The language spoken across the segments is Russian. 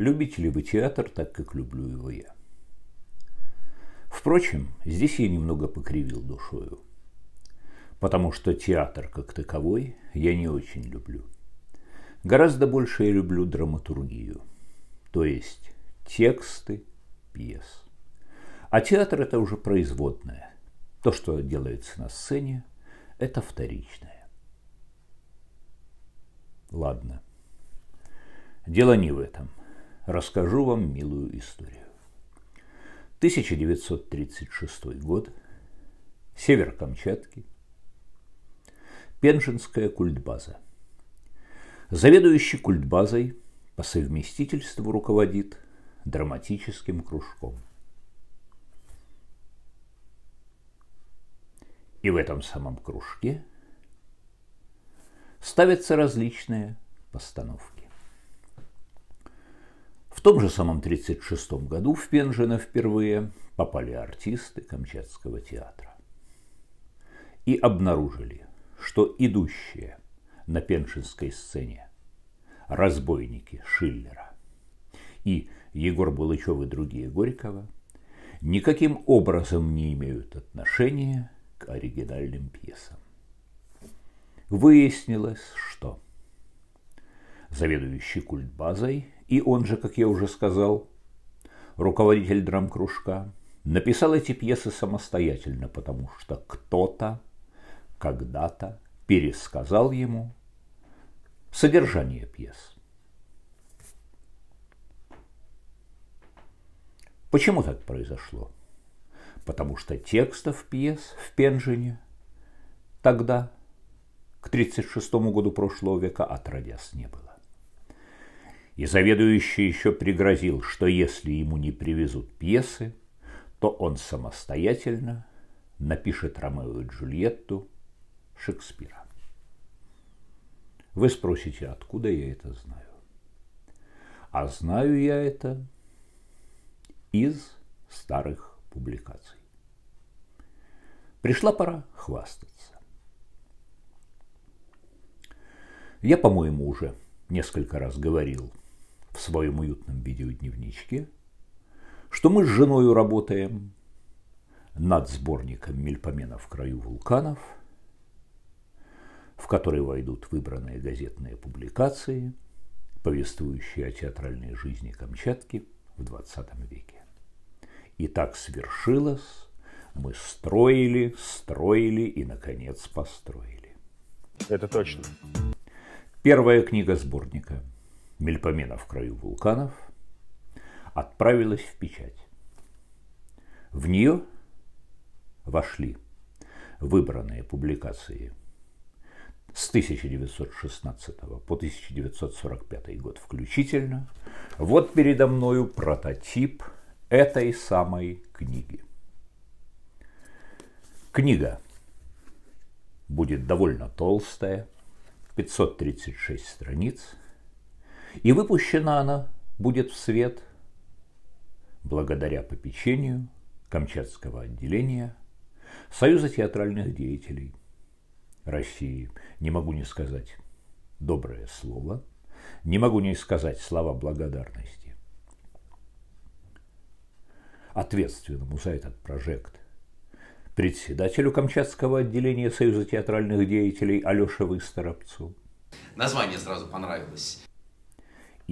Любите ли вы театр, так как люблю его я? Впрочем, здесь я немного покривил душою, потому что театр как таковой я не очень люблю. Гораздо больше я люблю драматургию, то есть тексты пьес. А театр – это уже производное. То, что делается на сцене, это вторичное. Ладно. Дело не в этом. Расскажу вам милую историю. 1936 год. Север Камчатки. Пенжинская культбаза. Заведующий культбазой по совместительству руководит драматическим кружком. И в этом самом кружке ставятся различные постановки. В том же самом 1936 году в Пенжино впервые попали артисты Камчатского театра и обнаружили, что идущие на пеншинской сцене разбойники Шиллера и Егор Булычев и другие Горького никаким образом не имеют отношения к оригинальным пьесам. Выяснилось, что заведующий культбазой и он же, как я уже сказал, руководитель драмкружка написал эти пьесы самостоятельно, потому что кто-то когда-то пересказал ему содержание пьес. Почему так произошло? Потому что текстов пьес в Пенжине тогда, к 1936 году прошлого века, отродясь не было. И заведующий еще пригрозил, что если ему не привезут пьесы, то он самостоятельно напишет Ромео и Джульетту Шекспира. Вы спросите, откуда я это знаю? А знаю я это из старых публикаций. Пришла пора хвастаться. Я, по-моему, уже несколько раз говорил в своем уютном видеодневничке, что мы с женою работаем над сборником Мельпомена в краю вулканов, в который войдут выбранные газетные публикации, повествующие о театральной жизни Камчатки в XX веке. И так свершилось, мы строили, строили и, наконец, построили. Это точно. Первая книга сборника – Мельпомена в краю вулканов, отправилась в печать. В нее вошли выбранные публикации с 1916 по 1945 год включительно. Вот передо мною прототип этой самой книги. Книга будет довольно толстая, 536 страниц – и выпущена она будет в свет благодаря попечению Камчатского отделения Союза театральных деятелей России. Не могу не сказать доброе слово, не могу не сказать слова благодарности ответственному за этот прожект председателю Камчатского отделения Союза театральных деятелей Алёше Высторопцу. Название сразу понравилось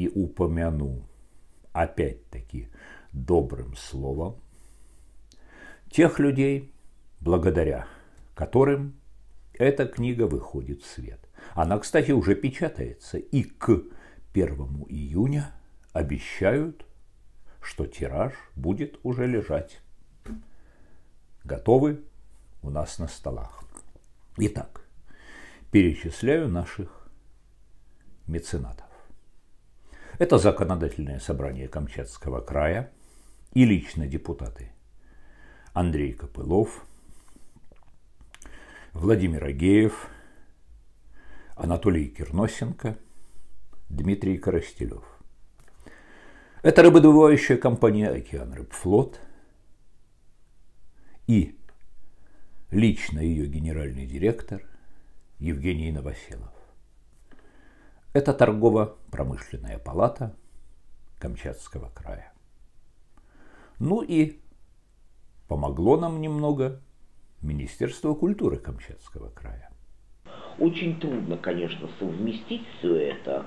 и упомяну, опять-таки, добрым словом, тех людей, благодаря которым эта книга выходит в свет. Она, кстати, уже печатается, и к 1 июня обещают, что тираж будет уже лежать. Готовы у нас на столах. Итак, перечисляю наших меценатов. Это законодательное собрание Камчатского края и лично депутаты Андрей Копылов, Владимир Агеев, Анатолий Кирносенко, Дмитрий Коростелев. Это рыбодобывающая компания «Океан Рыбфлот» и лично ее генеральный директор Евгений Новоселов. Это торгово-промышленная палата Камчатского края. Ну и помогло нам немного Министерство культуры Камчатского края. Очень трудно, конечно, совместить все это.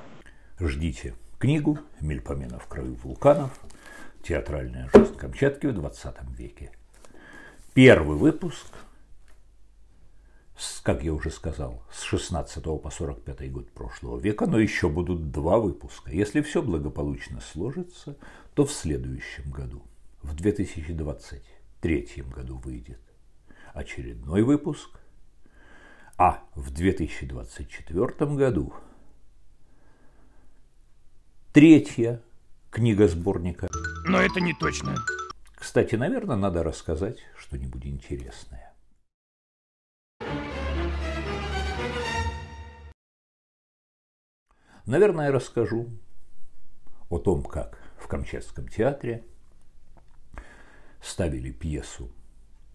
Ждите книгу «Мельпомена в краю вулканов. Театральная жизнь Камчатки в 20 веке». Первый выпуск – как я уже сказал, с 16 по 45 год прошлого века, но еще будут два выпуска. Если все благополучно сложится, то в следующем году, в 2023 году выйдет очередной выпуск, а в 2024 году третья книга сборника. Но это не точно. Кстати, наверное, надо рассказать что-нибудь интересное. Наверное, расскажу о том, как в Камчатском театре ставили пьесу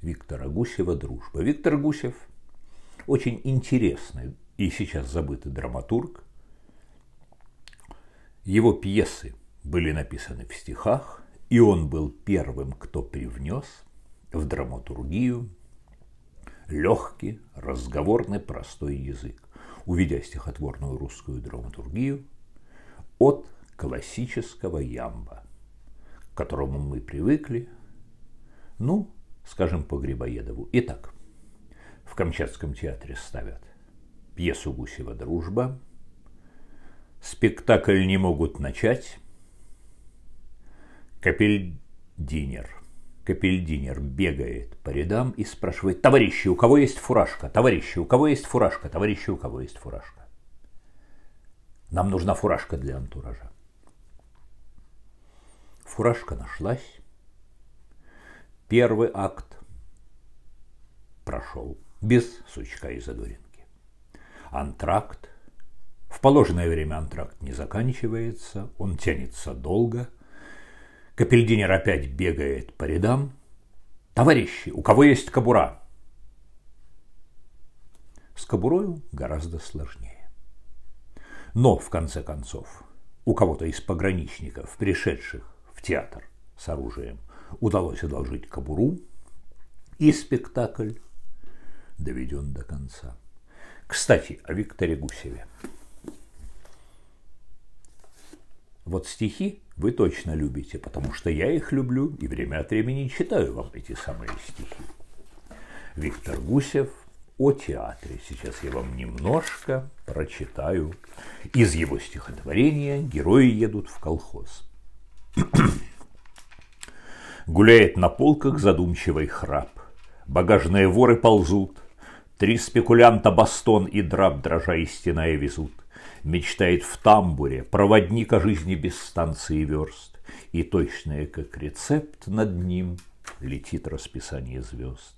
Виктора Гусева «Дружба». Виктор Гусев – очень интересный и сейчас забытый драматург. Его пьесы были написаны в стихах, и он был первым, кто привнес в драматургию легкий, разговорный, простой язык увидя стихотворную русскую драматургию от классического ямба, к которому мы привыкли, ну, скажем, по Грибоедову. Итак, в Камчатском театре ставят пьесу Гусева «Дружба», спектакль не могут начать, Капельдинер – Капельдинер бегает по рядам и спрашивает, товарищи, у кого есть фуражка? Товарищи, у кого есть фуражка? Товарищи, у кого есть фуражка? Нам нужна фуражка для антуража. Фуражка нашлась. Первый акт прошел без сучка и задоринки. Антракт. В положенное время антракт не заканчивается, он тянется долго – Капельдинер опять бегает по рядам. «Товарищи, у кого есть кабура?» С кобурою гораздо сложнее. Но, в конце концов, у кого-то из пограничников, пришедших в театр с оружием, удалось одолжить кобуру, и спектакль доведен до конца. Кстати, о Викторе Гусеве. Вот стихи вы точно любите, потому что я их люблю и время от времени читаю вам эти самые стихи. Виктор Гусев о театре. Сейчас я вам немножко прочитаю из его стихотворения «Герои едут в колхоз». Гуляет на полках задумчивый храп. Багажные воры ползут. Три спекулянта бастон и драп, дрожа и стеная, везут мечтает в тамбуре, проводника жизни без станции верст, и точное, как рецепт, над ним летит расписание звезд.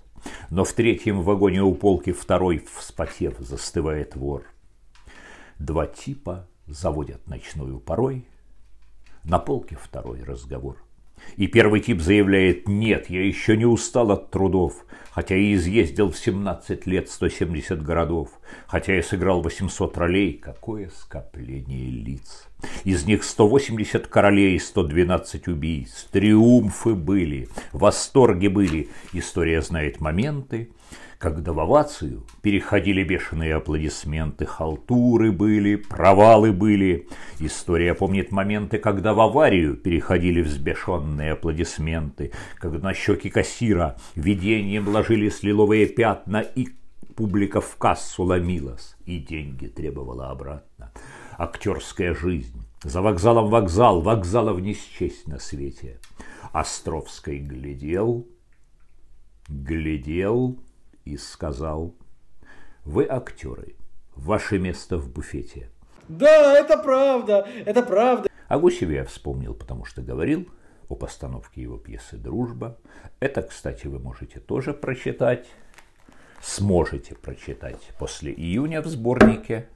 Но в третьем вагоне у полки второй, вспотев, застывает вор. Два типа заводят ночную порой, на полке второй разговор – и первый тип заявляет, нет, я еще не устал от трудов, хотя и изъездил в 17 лет 170 городов, хотя я сыграл 800 ролей. Какое скопление лиц! Из них 180 королей и 112 убийц. Триумфы были, восторги были. История знает моменты, когда в овацию переходили бешеные аплодисменты, халтуры были, провалы были. История помнит моменты, когда в аварию переходили взбешенные аплодисменты, когда на щеки кассира видением ложились лиловые пятна и публика в кассу ломилась, и деньги требовала обратно актерская жизнь. За вокзалом вокзал, вокзалов не счесть на свете. Островский глядел, глядел и сказал, «Вы актеры, ваше место в буфете». Да, это правда, это правда. О а Гусеве я вспомнил, потому что говорил о постановке его пьесы «Дружба». Это, кстати, вы можете тоже прочитать, сможете прочитать после июня в сборнике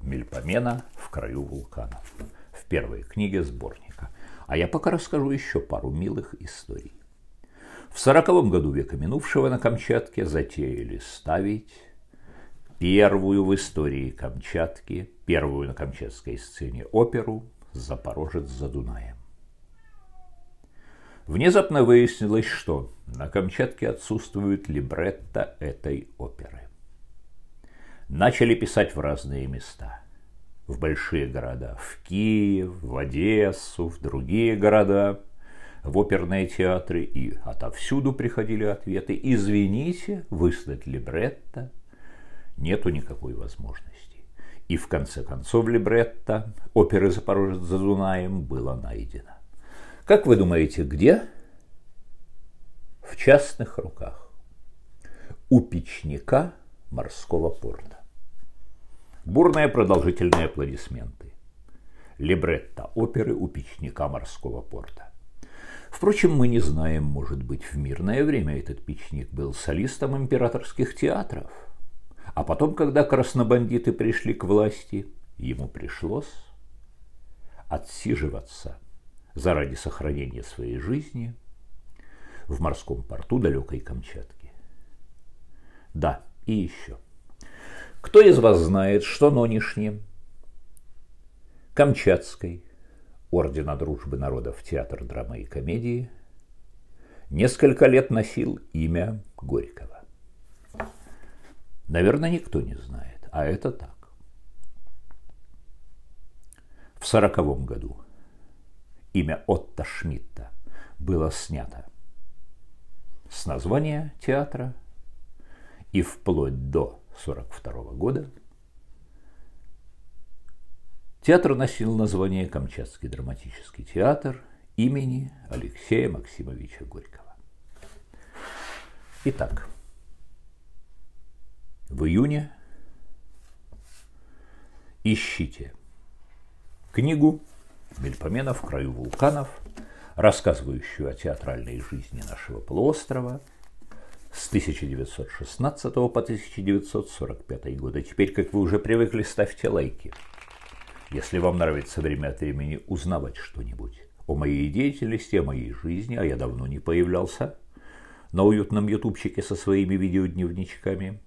Мельпомена в краю вулканов в первой книге сборника. А я пока расскажу еще пару милых историй. В сороковом году века минувшего на Камчатке затеяли ставить первую в истории Камчатки, первую на камчатской сцене оперу «Запорожец за Дунаем». Внезапно выяснилось, что на Камчатке отсутствует либретто этой оперы начали писать в разные места. В большие города, в Киев, в Одессу, в другие города, в оперные театры, и отовсюду приходили ответы «Извините, выслать либретто нету никакой возможности». И в конце концов либретто оперы «Запорожец за Дунаем» было найдено. Как вы думаете, где? В частных руках. У печника морского порта. Бурные продолжительные аплодисменты. Либретто оперы у печника морского порта. Впрочем, мы не знаем, может быть, в мирное время этот печник был солистом императорских театров. А потом, когда краснобандиты пришли к власти, ему пришлось отсиживаться заради сохранения своей жизни в морском порту далекой Камчатки. Да, и еще – кто из вас знает, что нынешним Камчатской, Ордена Дружбы Народов Театр драмы и комедии, несколько лет носил имя Горького? Наверное, никто не знает, а это так. В сороковом году имя Отто Шмидта было снято с названия театра и вплоть до 1942 года, театр носил название Камчатский драматический театр имени Алексея Максимовича Горького. Итак, в июне ищите книгу «Мельпомена в краю вулканов», рассказывающую о театральной жизни нашего полуострова – с 1916 по 1945 годы. Теперь, как вы уже привыкли, ставьте лайки. Если вам нравится время от времени узнавать что-нибудь о моей деятельности, о моей жизни, а я давно не появлялся на уютном ютубчике со своими видеодневничками.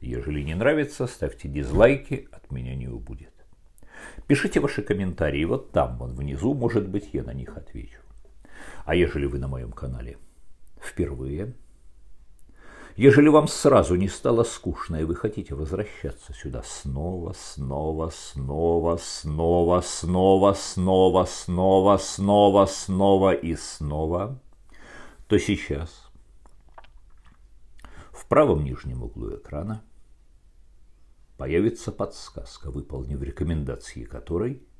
Ежели не нравится, ставьте дизлайки, от меня не убудет. Пишите ваши комментарии вот там, вон внизу, может быть, я на них отвечу. А ежели вы на моем канале впервые – Ежели вам сразу не стало скучно, и вы хотите возвращаться сюда снова, снова, снова, снова, снова, снова, снова, снова, снова и снова, то сейчас в правом нижнем углу экрана появится подсказка, выполнив рекомендации которой –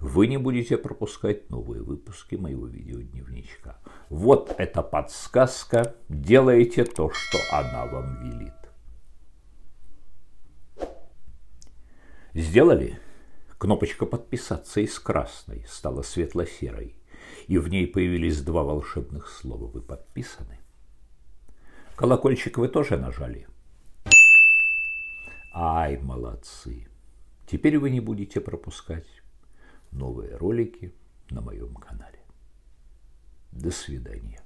вы не будете пропускать новые выпуски моего видеодневничка. Вот эта подсказка. Делайте то, что она вам велит. Сделали? Кнопочка «Подписаться» из красной стала светло-серой, и в ней появились два волшебных слова «Вы подписаны». Колокольчик вы тоже нажали? Ай, молодцы! Теперь вы не будете пропускать новые ролики на моем канале. До свидания.